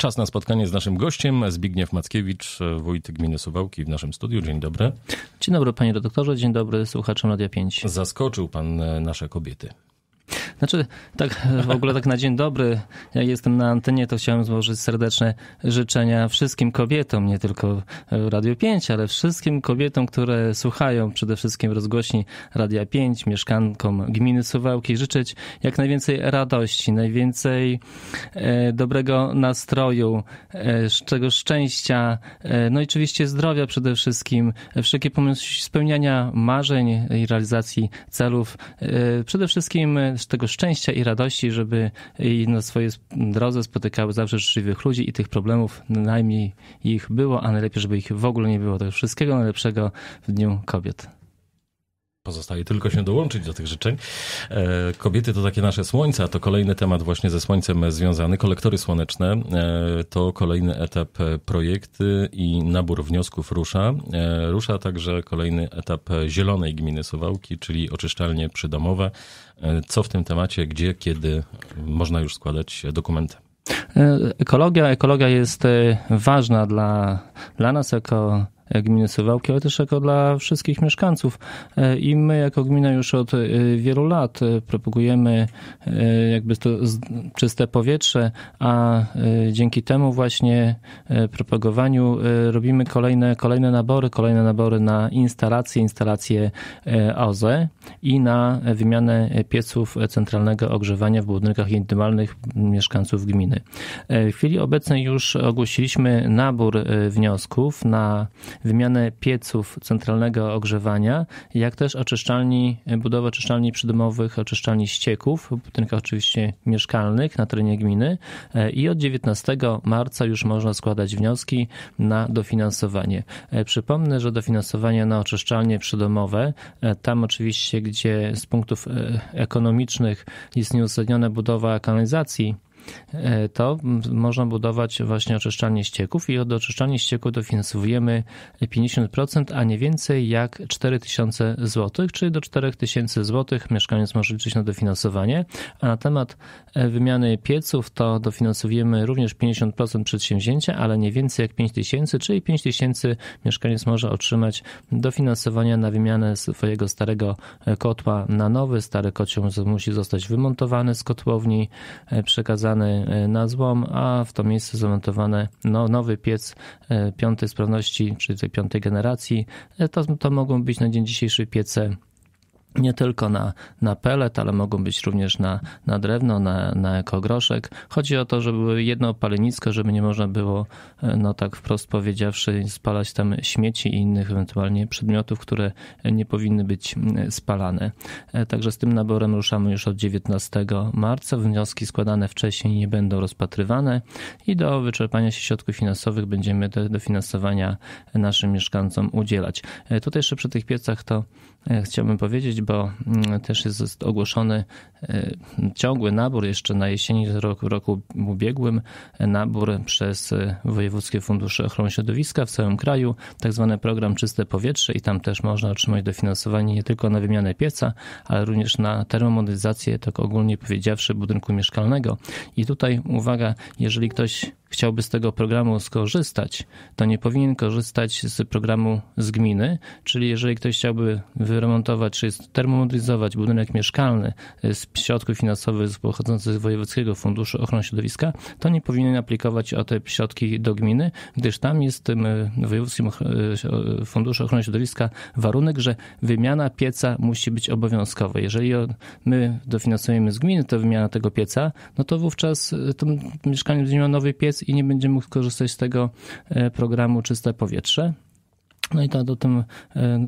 Czas na spotkanie z naszym gościem, Zbigniew Mackiewicz, wójt gminy Suwałki w naszym studiu. Dzień dobry. Dzień dobry panie doktorze, dzień dobry słuchaczom Radia 5. Zaskoczył pan e, nasze kobiety. Znaczy, tak w ogóle tak na dzień dobry, jak jestem na antenie, to chciałem złożyć serdeczne życzenia wszystkim kobietom, nie tylko Radio 5, ale wszystkim kobietom, które słuchają przede wszystkim rozgłośni Radia 5, mieszkankom gminy Suwałki, życzyć jak najwięcej radości, najwięcej e, dobrego nastroju, czego e, szczęścia, e, no i oczywiście zdrowia przede wszystkim, wszelkie pomysły spełniania marzeń i realizacji celów, przede wszystkim tego szczęścia i radości, żeby na swojej drodze spotykały zawsze życzliwych ludzi i tych problemów najmniej ich było, a najlepiej, żeby ich w ogóle nie było. To wszystkiego najlepszego w Dniu Kobiet. Pozostaje tylko się dołączyć do tych życzeń. E, kobiety to takie nasze słońce, a to kolejny temat właśnie ze słońcem związany. Kolektory słoneczne e, to kolejny etap e, projekty i nabór wniosków rusza. Rusza także kolejny etap zielonej gminy Suwałki, czyli oczyszczalnie przydomowe. Co w tym temacie, gdzie, kiedy można już składać dokumenty? Ekologia, ekologia jest ważna dla, dla nas jako gminy Sywałki, ale też jako dla wszystkich mieszkańców. E, I my jako gmina już od e, wielu lat e, propagujemy jakby to czyste powietrze, a dzięki temu właśnie propagowaniu robimy kolejne, kolejne nabory, kolejne nabory na instalacje, instalacje OZE i na wymianę pieców centralnego ogrzewania w budynkach indymalnych mieszkańców gminy. W chwili obecnej już ogłosiliśmy nabór wniosków na wymianę pieców centralnego ogrzewania, jak też oczyszczalni, budowę oczyszczalni przydomowych, oczyszczalni ścieków, w budynkach oczywiście mieszkalnych na terenie gminy e, i od 19 marca już można składać wnioski na dofinansowanie. E, przypomnę, że dofinansowanie na oczyszczalnie przydomowe, e, tam oczywiście, gdzie z punktów ekonomicznych jest nieuzasadniona budowa kanalizacji, E, to można budować właśnie oczyszczalnie ścieków i od oczyszczalni ścieków dofinansowujemy 50%, a nie więcej jak 4000 zł, czyli do 4000 zł mieszkaniec może liczyć na dofinansowanie. A na temat e, wymiany pieców to dofinansowujemy również 50% przedsięwzięcia, ale nie więcej jak 5000, czyli 5000 mieszkaniec może otrzymać dofinansowania na wymianę swojego starego e, kotła na nowy. Stary kocioł musi zostać wymontowany z kotłowni, przekazany skazany e, na złom, a w to miejsce zamontowany no, nowy piec e, piątej sprawności, czyli tej piątej generacji. E, to, to mogą być na dzień dzisiejszy piece nie tylko na, na pelet, ale mogą być również na, na drewno, na, na ekogroszek. Chodzi o to, żeby były jedno palenisko, żeby nie można było, e, no tak wprost powiedziawszy, spalać tam śmieci i innych ewentualnie przedmiotów, które nie powinny być spalane. E, także z tym naborem ruszamy już od 19 marca. Wnioski składane wcześniej nie będą rozpatrywane i do wyczerpania się środków finansowych będziemy te dofinansowania naszym mieszkańcom udzielać. E, tutaj jeszcze przy tych piecach to E, chciałbym powiedzieć, bo mm, też jest ogłoszony e, ciągły nabór jeszcze na jesieni roku, roku ubiegłym, e, nabór przez Wojewódzkie Fundusze Ochrony Środowiska w całym kraju, tak zwany program Czyste Powietrze i tam też można otrzymać dofinansowanie nie tylko na wymianę pieca, ale również na termomodyzację, tak ogólnie powiedziawszy, budynku mieszkalnego. I tutaj uwaga, jeżeli ktoś chciałby z tego programu skorzystać, to nie powinien korzystać z programu z gminy, czyli jeżeli ktoś chciałby wyremontować czy termomodernizować budynek mieszkalny e, z środków finansowych pochodzących z Wojewódzkiego Funduszu Ochrony Środowiska, to nie powinien aplikować o te środki do gminy, gdyż tam jest w tym e, Wojewódzkim e, Funduszu Ochrony Środowiska warunek, że wymiana pieca musi być obowiązkowa. Jeżeli my dofinansujemy z gminy tę wymianę tego pieca, no to wówczas to mieszkanie będzie miało nowy piec, i nie będzie mógł korzystać z tego e, programu Czyste Powietrze. No i to, to, e,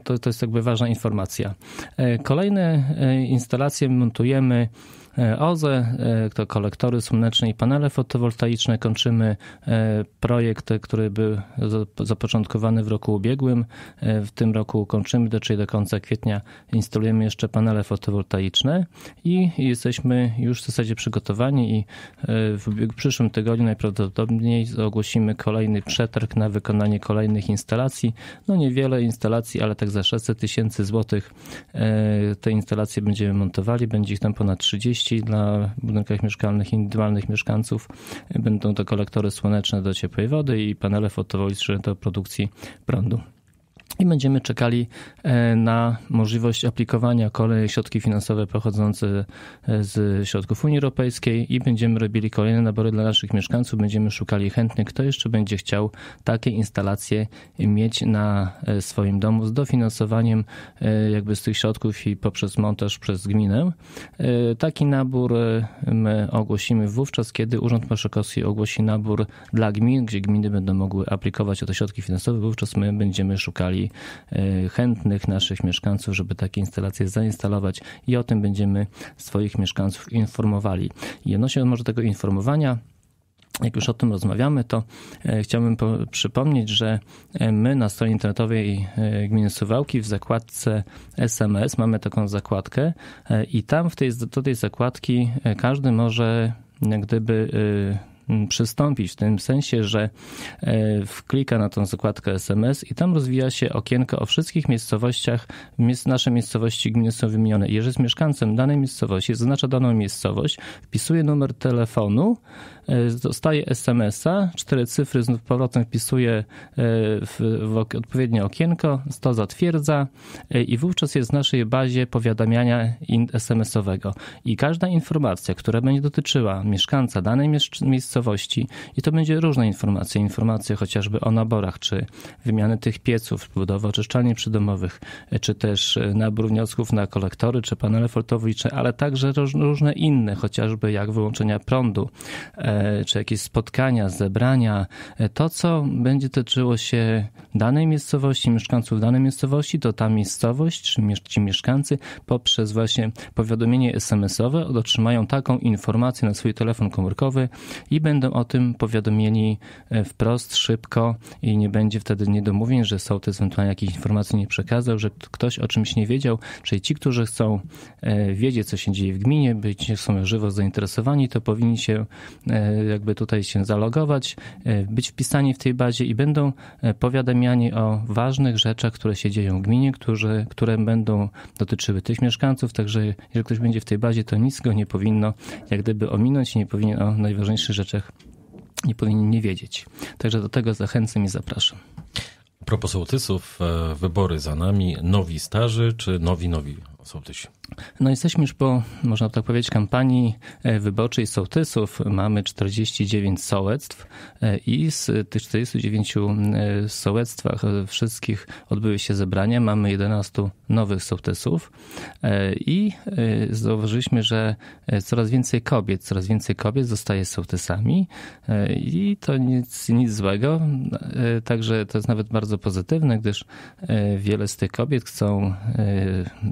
to, to jest jakby ważna informacja. E, kolejne instalacje montujemy E, OZE, e, to kolektory słoneczne i panele fotowoltaiczne. Kończymy e, projekt, który był zapoczątkowany w roku ubiegłym. W tym roku kończymy, czyli do końca kwietnia instalujemy jeszcze panele fotowoltaiczne i jesteśmy już w zasadzie przygotowani i w przyszłym tygodniu najprawdopodobniej ogłosimy kolejny przetarg na wykonanie kolejnych instalacji. No niewiele instalacji, ale tak za 600 tysięcy złotych te instalacje będziemy montowali. Będzie ich tam ponad 30 korzyści dla budynków mieszkalnych indywidualnych mieszkańców będą to kolektory słoneczne do ciepłej wody i panele fotowoltaiczne do produkcji prądu i będziemy czekali e, na możliwość aplikowania kolejne środki finansowe pochodzące e, z środków Unii Europejskiej i będziemy robili kolejne nabory dla naszych mieszkańców. Będziemy szukali chętnych, kto jeszcze będzie chciał takie instalacje mieć na e, swoim domu z dofinansowaniem jakby z tych środków i poprzez montaż przez gminę. Taki nabór my ogłosimy wówczas, kiedy Urząd Marszałkowski ogłosi nabór dla gmin, gdzie gminy będą mogły aplikować o te środki finansowe. Wówczas my będziemy szukali Y, chętnych naszych mieszkańców, żeby takie instalacje zainstalować i o tym będziemy swoich mieszkańców informowali. I odnośnie może tego informowania, jak już o tym rozmawiamy, to e, chciałbym przypomnieć, że e, my na stronie internetowej e, Gminy Suwałki w zakładce SMS mamy taką zakładkę i tam w tej, do tej zakładki każdy może gdyby y, przystąpić, w tym sensie, że e, klika na tą zakładkę SMS i tam rozwija się okienko o wszystkich miejscowościach, nasze miejscowości gminy są wymienione. Jeżeli jest mieszkańcem danej miejscowości, zaznacza daną miejscowość, wpisuje numer telefonu, e, dostaje SMS-a, cztery cyfry z powrotem wpisuje e, w, w odpowiednie okienko, to zatwierdza i wówczas jest w naszej bazie powiadamiania SMS-owego. I każda informacja, która będzie dotyczyła mieszkańca danej miejscowości, miejscowości i to będzie różne informacje. Informacje chociażby o naborach, czy wymiany tych pieców, budowa, oczyszczalni przydomowych, czy też e, nabór wniosków na kolektory, czy panele fotowoltaiczne, ale także różne inne, chociażby jak wyłączenia prądu, e, czy jakieś spotkania, zebrania. E, to, co będzie dotyczyło się danej miejscowości, mieszkańców danej miejscowości, to ta miejscowość, czy ci mieszkańcy poprzez właśnie powiadomienie SMS-owe otrzymają taką informację na swój telefon komórkowy i będą będą o tym powiadomieni e, wprost, szybko i nie będzie wtedy niedomówień, że te ewentualnie jakieś informacji nie przekazał, że ktoś o czymś nie wiedział. Czyli ci, którzy chcą e, wiedzieć, co się dzieje w gminie, być są żywo zainteresowani, to powinni się e, jakby tutaj się zalogować, być wpisani w tej bazie i będą powiadamiani o ważnych rzeczach, które się dzieją w gminie, którzy, które będą dotyczyły tych mieszkańców, także jeżeli ktoś będzie w tej bazie, to nic go nie powinno jak gdyby ominąć, nie powinien o najważniejsze rzeczy nie powinni nie wiedzieć. Także do tego zachęcam i zapraszam. A propos sołtysów, e, wybory za nami, nowi starzy czy nowi nowi sołtysi? No jesteśmy już po, można tak powiedzieć, kampanii e, wyborczej sołtysów. Mamy 49 sołectw e, i z tych 49 e, sołectwach wszystkich odbyły się zebrania. Mamy 11 nowych sołtysów i zauważyliśmy, że coraz więcej kobiet, coraz więcej kobiet zostaje sołtysami i to nic, nic złego. Także to jest nawet bardzo pozytywne, gdyż wiele z tych kobiet chcą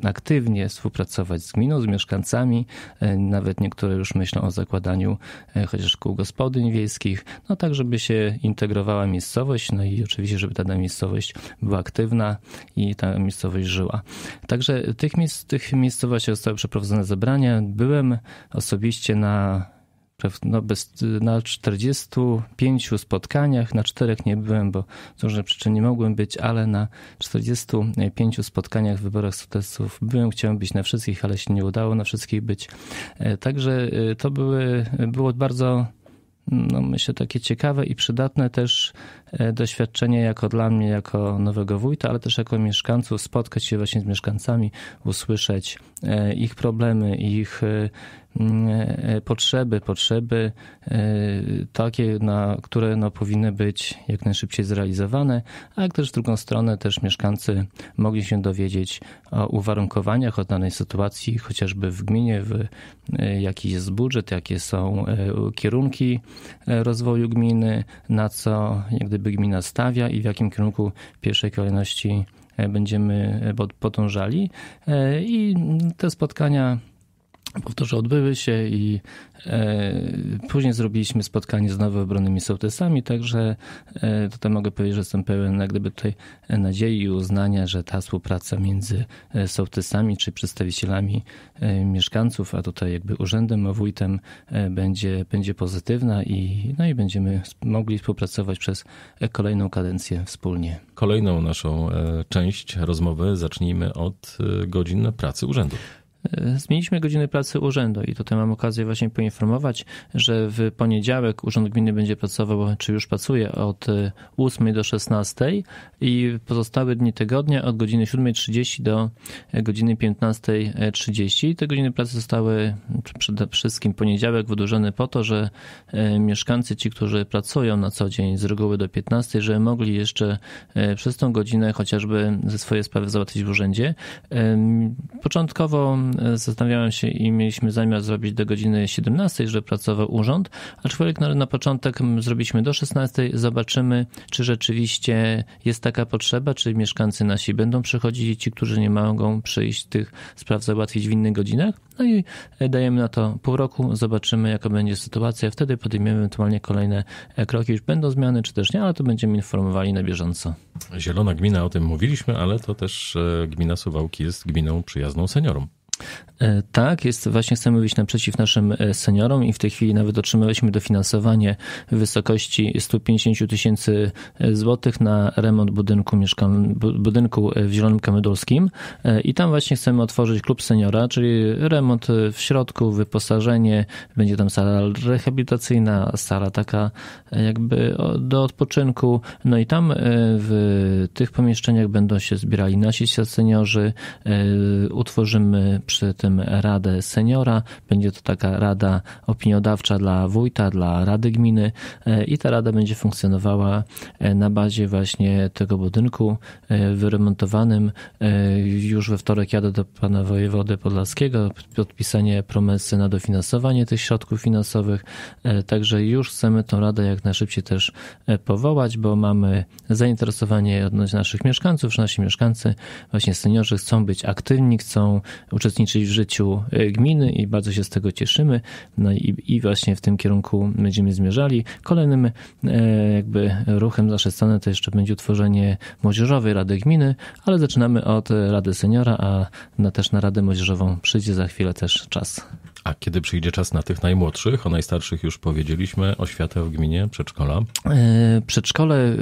aktywnie współpracować z gminą, z mieszkańcami. E, nawet niektóre już myślą o zakładaniu e, chociaż kół gospodyń wiejskich, no tak, żeby się integrowała miejscowość, no i oczywiście, żeby ta miejscowość była aktywna i ta miejscowość żyła. Także tych, miejsc, tych miejscowości zostały przeprowadzone zebrania. Byłem osobiście na no bez, na 45 spotkaniach, na czterech nie byłem, bo z różnych przyczyn nie mogłem być, ale na 45 spotkaniach w wyborach studentów byłem, chciałem być na wszystkich, ale się nie udało na wszystkich być. E, także e, to były, było bardzo no myślę, takie ciekawe i przydatne też e, doświadczenie jako dla mnie, jako nowego wójta, ale też jako mieszkańców, spotkać się właśnie z mieszkańcami, usłyszeć ich problemy, ich E, e, potrzeby, potrzeby e, takie, na, które no, powinny być jak najszybciej zrealizowane, a jak też z drugą stronę też mieszkańcy mogli się dowiedzieć o uwarunkowaniach od danej sytuacji, chociażby w gminie, w, jaki jest budżet, jakie są kierunki rozwoju gminy, na co jak gdyby gmina stawia i w jakim kierunku w pierwszej kolejności będziemy podążali. I te spotkania Powtórzę, odbyły się i e, później zrobiliśmy spotkanie z nowo obronymi sołtysami, także e, tutaj mogę powiedzieć, że jestem pełen jak gdyby tutaj nadziei i uznania, że ta współpraca między e, sołtysami czy przedstawicielami mieszkańców, a tutaj jakby urzędem, a wójtem będzie, będzie pozytywna i, no i będziemy mogli współpracować przez kolejną kadencję wspólnie. Kolejną naszą część rozmowy zacznijmy od godzin pracy urzędu. E, zmieniliśmy godziny pracy urzędu i tutaj mam okazję właśnie poinformować, że w poniedziałek Urząd Gminy będzie pracował, czy już pracuje od 8 e, do 16 i pozostałe dni tygodnia od godziny 7.30 do e, godziny 15.30. Te godziny pracy zostały przede wszystkim poniedziałek wydłużone po to, że mieszkańcy, ci, którzy pracują na co dzień z reguły do 15, że mogli jeszcze przez tą godzinę chociażby swoje sprawy załatwić w urzędzie. Początkowo E, zastanawiałem się i mieliśmy zamiar zrobić do godziny 17, że pracował urząd, aczkolwiek na, no, na początek mm, zrobiliśmy do 16, zobaczymy, czy rzeczywiście jest taka potrzeba, czy mieszkańcy nasi będą przychodzić, ci, którzy nie mogą przyjść, tych spraw załatwić w innych godzinach. No i e, dajemy na to pół roku, zobaczymy, jaka będzie sytuacja, wtedy podejmiemy ewentualnie kolejne e, kroki, już będą zmiany, czy też nie, ale to będziemy informowali na bieżąco. Zielona gmina, o tym mówiliśmy, ale to też gmina Suwałki jest gminą przyjazną seniorom. E, tak, jest, właśnie chcemy wyjść naprzeciw naszym e, seniorom i w tej chwili nawet otrzymaliśmy dofinansowanie w wysokości 150 tysięcy e, złotych na remont budynku, budynku w Zielonym Kamydolskim i tam właśnie chcemy otworzyć klub seniora, czyli remont w środku, wyposażenie, będzie tam sala rehabilitacyjna, sala taka jakby do odpoczynku, no i tam w tych pomieszczeniach będą się zbierali nasi seniorzy, utworzymy przy tym tym Radę Seniora. Będzie to taka rada opiniodawcza dla wójta, dla Rady Gminy e, i ta rada będzie funkcjonowała e, na bazie właśnie tego budynku e, wyremontowanym. Już we wtorek jadę do pana wojewody podlaskiego, podpisanie promesy na dofinansowanie tych środków finansowych. Także już chcemy tą radę jak najszybciej też powołać, bo mamy zainteresowanie odnośnie naszych mieszkańców, że nasi mieszkańcy, właśnie seniorzy chcą być aktywni, chcą uczestniczyć w życiu życiu e, gminy i bardzo się z tego cieszymy. No i, i właśnie w tym kierunku będziemy zmierzali. Kolejnym e, jakby ruchem naszej strony to jeszcze będzie utworzenie Młodzieżowej Rady Gminy, ale zaczynamy od Rady Seniora, a na, też na Radę Młodzieżową przyjdzie za chwilę też czas. A kiedy przyjdzie czas na tych najmłodszych, o najstarszych już powiedzieliśmy, oświatę w gminie, przedszkola? E, przedszkole, e,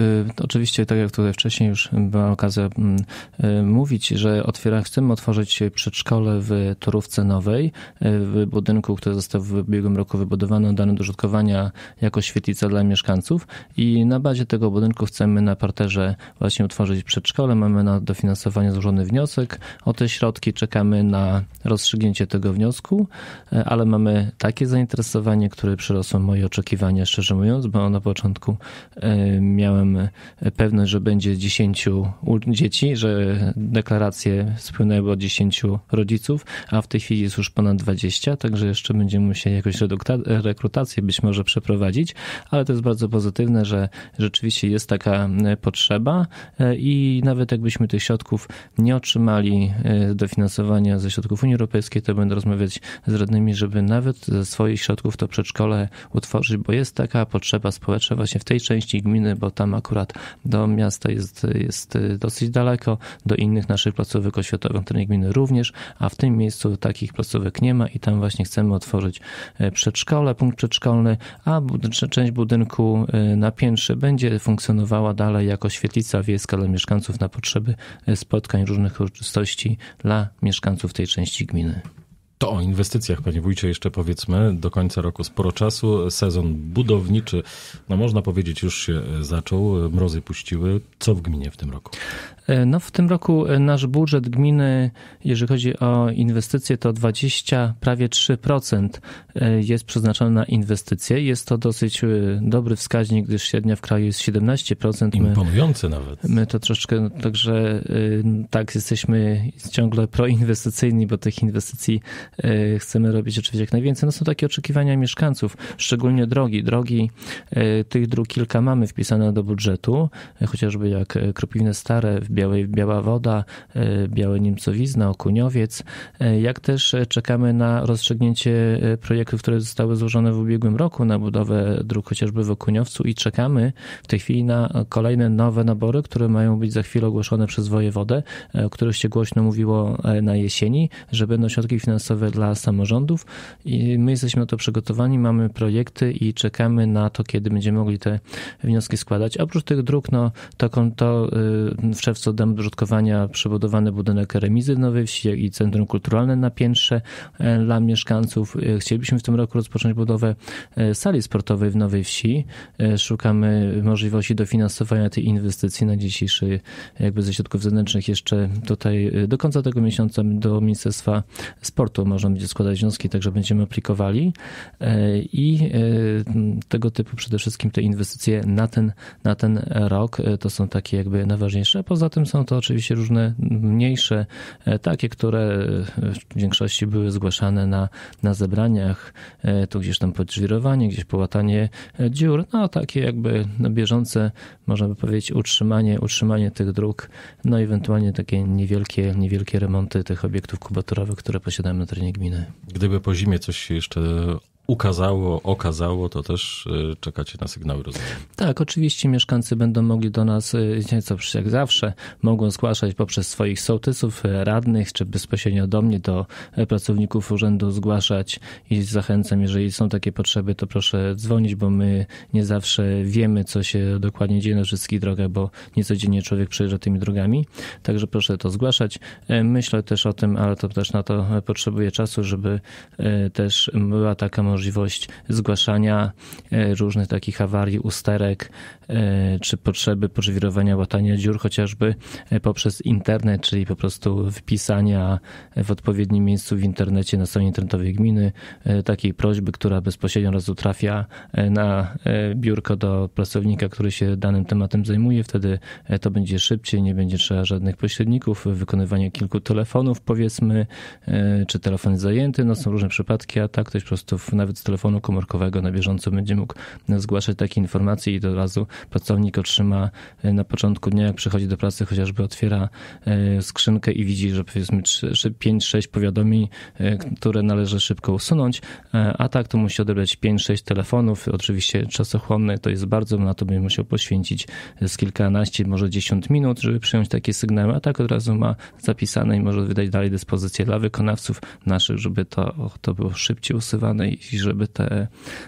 oczywiście, tak jak tutaj wcześniej już była okazja mm, e, mówić, że otwiera, chcemy otworzyć przedszkole w Torówce Nowej, w budynku, który został w ubiegłym roku wybudowany, dany do użytkowania jako świetlica dla mieszkańców i na bazie tego budynku chcemy na parterze właśnie utworzyć przedszkole. Mamy na dofinansowanie złożony wniosek o te środki, czekamy na rozstrzygnięcie tego wniosku. E, ale mamy takie zainteresowanie, które przerosło moje oczekiwania, szczerze mówiąc, bo na początku e, miałem e, pewność, że będzie 10 dzieci, że deklaracje spłynęły od 10 rodziców, a w tej chwili jest już ponad 20, także jeszcze będziemy musieli jakoś rekrutację być może przeprowadzić, ale to jest bardzo pozytywne, że rzeczywiście jest taka potrzeba i nawet jakbyśmy tych środków nie otrzymali dofinansowania ze środków Unii Europejskiej, to będę rozmawiać z radnymi innymi, żeby nawet ze swoich środków to przedszkole utworzyć, bo jest taka potrzeba społeczna właśnie w tej części gminy, bo tam akurat do miasta jest, jest dosyć daleko, do innych naszych placówek oświatowych tej gminy również, a w tym miejscu takich placówek nie ma i tam właśnie chcemy otworzyć e, przedszkole, punkt przedszkolny, a część budynku e, na piętrze będzie funkcjonowała dalej jako świetlica wiejska dla mieszkańców na potrzeby e, spotkań różnych uroczystości dla mieszkańców tej części gminy. To o inwestycjach, panie wójcie, jeszcze powiedzmy. Do końca roku sporo czasu. Sezon budowniczy, no można powiedzieć, już się e, zaczął. Mrozy puściły. Co w gminie w tym roku? E, no w tym roku e, nasz budżet gminy, jeżeli chodzi o inwestycje, to 20, prawie 3% jest przeznaczony na inwestycje. Jest to dosyć dobry wskaźnik, gdyż średnia w kraju jest 17%. Imponujący my, nawet. My to troszeczkę, no, także tak jesteśmy ciągle proinwestycyjni, bo tych inwestycji Y, chcemy robić oczywiście jak najwięcej. No są takie oczekiwania mieszkańców, szczególnie drogi. Drogi, y, tych dróg kilka mamy wpisane do budżetu, y, chociażby jak Kropiwne Stare, Białej, Biała Woda, Białe Niemcowizna, Okuniowiec, jak też czekamy na rozstrzygnięcie projektów, które zostały złożone w ubiegłym roku na budowę dróg chociażby w Okuniowcu i czekamy w tej chwili na kolejne nowe nabory, które mają być za chwilę ogłoszone przez wojewodę, o których się głośno mówiło na jesieni, że będą środki finansowe dla samorządów i my jesteśmy na to przygotowani, mamy projekty i czekamy na to, kiedy będziemy mogli te wnioski składać. oprócz tych dróg, no to, to y, w czerwcu dam do użytkowania przebudowany budynek remizy w Nowej Wsi i Centrum Kulturalne na Piętrze e, dla mieszkańców. E, chcielibyśmy w tym roku rozpocząć budowę e, sali sportowej w Nowej Wsi. Szukamy możliwości dofinansowania tej inwestycji na dzisiejszy, jakby ze środków zewnętrznych jeszcze tutaj do końca tego miesiąca do Ministerstwa Sportu można będzie składać wnioski, także będziemy aplikowali e, i e, tego typu przede wszystkim te inwestycje na ten, na ten rok e, to są takie jakby najważniejsze. Poza tym są to oczywiście różne mniejsze, takie, które w większości były zgłaszane na, na zebraniach, tu gdzieś tam podżwirowanie, gdzieś połatanie dziur, no takie jakby na no, bieżące, można by powiedzieć, utrzymanie, utrzymanie tych dróg, no ewentualnie takie niewielkie, niewielkie remonty tych obiektów kubatorowych, które posiadamy na terenie gminy. Gdyby po zimie coś jeszcze ukazało, okazało, to też y, czekacie na sygnały, rozumiem. Tak, oczywiście mieszkańcy będą mogli do nas, y, nieco jak zawsze, mogą zgłaszać poprzez swoich sołtysów, y, radnych, czy bezpośrednio do mnie, do pracowników urzędu zgłaszać i zachęcam, jeżeli są takie potrzeby, to proszę dzwonić, bo my nie zawsze wiemy, co się dokładnie dzieje na wszystkich drogach, bo niecodziennie człowiek przejeżdża tymi drogami, także proszę to zgłaszać. Myślę też o tym, ale to też na to potrzebuje czasu, żeby też była taka możliwość, możliwość zgłaszania e, różnych takich awarii, usterek e, czy potrzeby pożywirowania, łatania dziur chociażby e, poprzez internet, czyli po prostu wpisania w odpowiednim miejscu w internecie na stronie internetowej gminy takiej prośby, która bezpośrednio razu trafia na biurko do pracownika, który się danym tematem zajmuje. Wtedy to będzie szybciej, nie będzie trzeba żadnych pośredników, wykonywania kilku telefonów powiedzmy, czy telefon zajęty. No są różne przypadki, a tak ktoś po prostu w nawet z telefonu komórkowego na bieżąco będzie mógł zgłaszać takie informacje i od razu pracownik otrzyma e, na początku dnia, jak przychodzi do pracy, chociażby otwiera e, skrzynkę i widzi, że powiedzmy 5-6 powiadomień, e, które należy szybko usunąć, a tak to musi odebrać 5-6 telefonów, oczywiście czasochłonne, to jest bardzo, na to bym musiał poświęcić z kilkanaście, może 10 minut, żeby przyjąć takie sygnały, a tak od razu ma zapisane i może wydać dalej dyspozycję dla wykonawców naszych, żeby to, to było szybciej usuwane i żeby te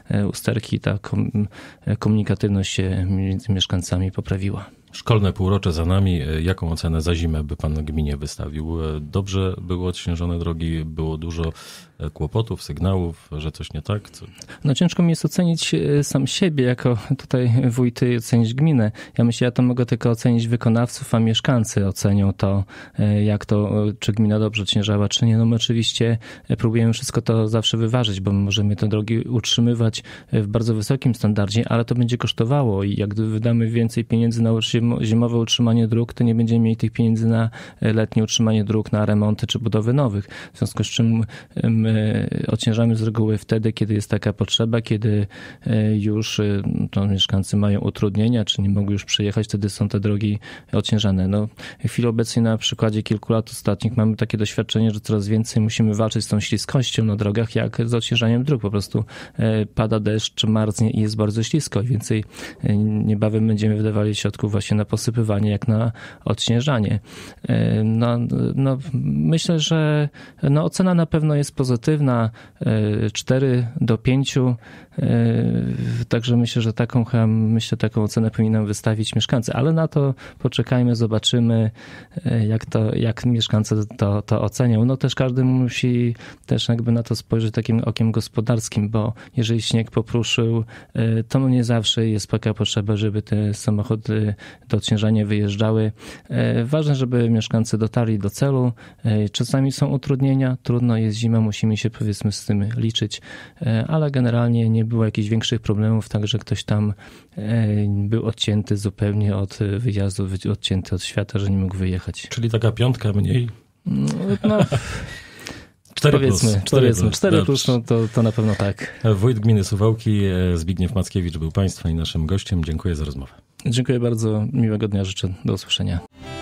e, usterki, ta e, komunikatywność się między mieszkańcami poprawiła. Szkolne półrocze za nami. E, jaką ocenę za zimę by pan gminie wystawił? Dobrze były odśnieżone drogi, było dużo kłopotów, sygnałów, że coś nie tak? Co... No ciężko mi jest ocenić e, sam siebie jako tutaj wójty i ocenić gminę. Ja myślę, ja to mogę tylko ocenić wykonawców, a mieszkańcy ocenią to, e, jak to, e, czy gmina dobrze ciężała, czy nie. No my oczywiście próbujemy wszystko to zawsze wyważyć, bo możemy te drogi utrzymywać w bardzo wysokim standardzie, ale to będzie kosztowało i jak wydamy więcej pieniędzy na zimowe utrzymanie dróg, to nie będziemy mieli tych pieniędzy na letnie utrzymanie dróg, na remonty czy budowy nowych. W związku z czym my E, odciążamy, odciążamy z reguły wtedy, kiedy jest taka potrzeba, kiedy e, już e, to mieszkańcy mają utrudnienia, czy nie mogą już przyjechać, wtedy są te drogi odciążane. No, w chwili obecnej na przykładzie kilku lat ostatnich mamy takie doświadczenie, że coraz więcej musimy walczyć z tą śliskością na drogach, jak z odciążaniem dróg. Po prostu pada deszcz, marznie i jest bardzo ślisko. Więcej niebawem będziemy wydawali środków właśnie na posypywanie, jak na odciężanie. No, no, myślę, że no, ocena na pewno jest pozytywna pozytywna, 4 e, do 5. E, także myślę, że taką, myślę, taką ocenę powinienem wystawić mieszkańcy, ale na to poczekajmy, zobaczymy, e, jak, to, jak mieszkańcy to, to ocenią. No też każdy musi też jakby na to spojrzeć takim okiem gospodarskim, bo jeżeli śnieg popruszył, to no nie zawsze jest taka potrzeba, żeby te samochody do odśnieżania wyjeżdżały. Ważne, żeby mieszkańcy dotarli do celu. Czasami są utrudnienia, trudno jest zima, musimy musimy się powiedzmy z tym liczyć, e, ale generalnie nie było jakichś większych problemów, także ktoś tam e, był odcięty zupełnie od wyjazdu, odcięty od świata, że nie mógł wyjechać. Czyli taka piątka mniej? No, 4 no, powiedzmy, plus. 4 powiedzmy, plus, 4 plus no to, to na pewno tak. Wójt gminy Suwałki e, Zbigniew Mackiewicz był Państwa i naszym gościem. Dziękuję za rozmowę. Dziękuję bardzo, miłego dnia życzę, do usłyszenia.